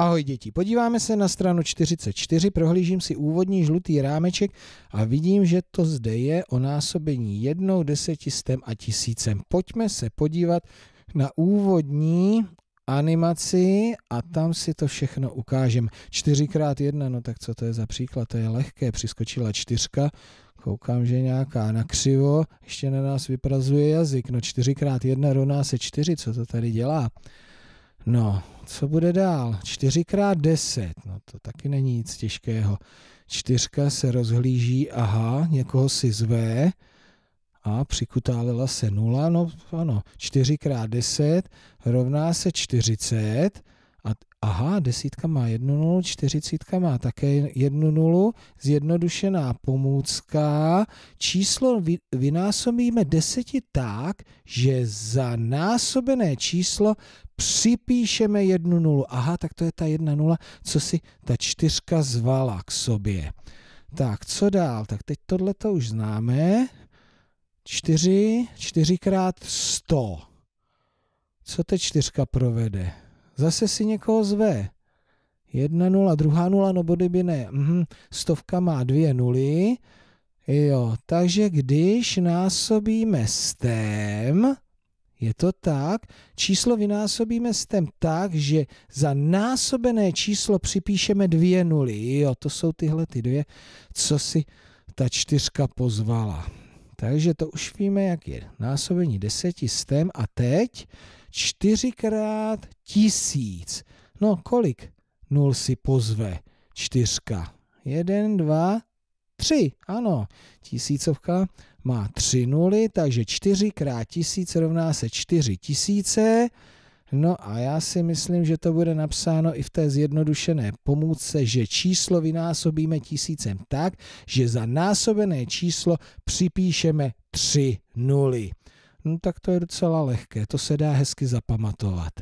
Ahoj děti, podíváme se na stranu 44, prohlížím si úvodní žlutý rámeček a vidím, že to zde je o násobení jednou, desetistem a tisícem. Pojďme se podívat na úvodní animaci a tam si to všechno ukážem. 4x1, no tak co to je za příklad, to je lehké, přiskočila čtyřka, koukám, že nějaká nakřivo, ještě na nás vyprazuje jazyk, no 4x1 rovná se 4, co to tady dělá? No, co bude dál? 4x10, no to taky není nic těžkého. Čtyřka se rozhlíží, aha, někoho si zve a přikutálela se 0, no ano, 4x10 rovná se 40, a aha, desítka má jednu nulu, čtyřicítka má také jednu nulu, zjednodušená pomůcka. Číslo vy, vynásobíme deseti tak, že za násobené číslo připíšeme jednu nulu. Aha, tak to je ta jedna nula, co si ta čtyřka zvala k sobě. Tak, co dál? Tak teď tohle to už známe. čtyři čtyřikrát krát Co teď čtyřka provede? Zase si někoho zve. Jedna nula, druhá nula, no body by ne. Mhm. Stovka má dvě nuly. Jo, takže když násobíme stem, je to tak, číslo vynásobíme stem tak, že za násobené číslo připíšeme dvě nuly. Jo, to jsou tyhle ty dvě, co si ta čtyřka pozvala. Takže to už víme, jak je násobení deseti stem a teď čtyřikrát tisíc. No kolik nul si pozve? Čtyřka. Jeden, dva, tři. Ano, tisícovka má tři nuly, takže čtyřikrát tisíc rovná se čtyři tisíce. No a já si myslím, že to bude napsáno i v té zjednodušené pomůce, že číslo vynásobíme tisícem tak, že za násobené číslo připíšeme tři nuly no tak to je docela lehké, to se dá hezky zapamatovat.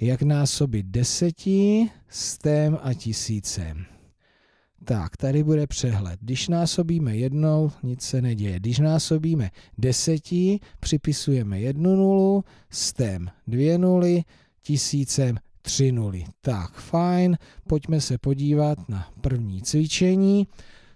Jak násobit deseti, stem a tisícem. Tak, tady bude přehled. Když násobíme jednou, nic se neděje. Když násobíme deseti, připisujeme jednu nulu, stem dvě nuly, tisícem tři nuly. Tak, fajn, pojďme se podívat na první cvičení.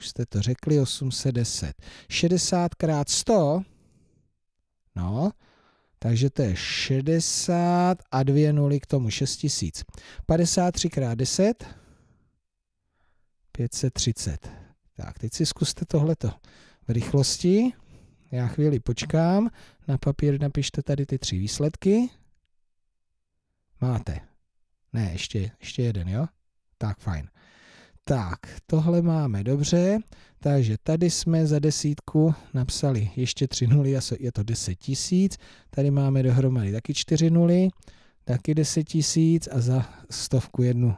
už jste to řekli, 810. 60 krát 100, no, takže to je 60 a dvě nuly k tomu 6000. 53 krát 10, 530. Tak, teď si zkuste tohleto v rychlosti. Já chvíli počkám, na papír napište tady ty tři výsledky. Máte. Ne, ještě, ještě jeden, jo? Tak, fajn. Tak, tohle máme dobře, takže tady jsme za desítku napsali ještě tři nuly, je to 10 tisíc, tady máme dohromady taky čtyři nuly, taky 10 tisíc a za stovku jednu,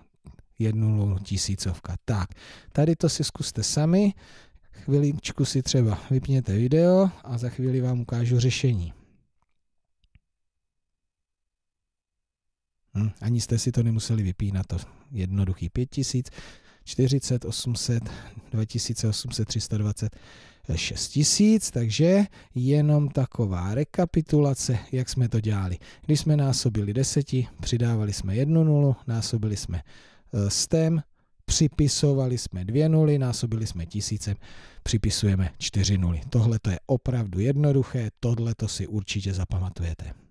jednu tisícovka. Tak, tady to si zkuste sami, chviličku si třeba vypněte video a za chvíli vám ukážu řešení. Hm, ani jste si to nemuseli vypínat, to jednoduchý 5000. 40, 800, 2800, 320, 6000, takže jenom taková rekapitulace, jak jsme to dělali. Když jsme násobili deseti, přidávali jsme jednu nulu, násobili jsme e, stem, připisovali jsme dvě nuly, násobili jsme tisícem, připisujeme čtyři nuly. Tohle to je opravdu jednoduché, tohle to si určitě zapamatujete.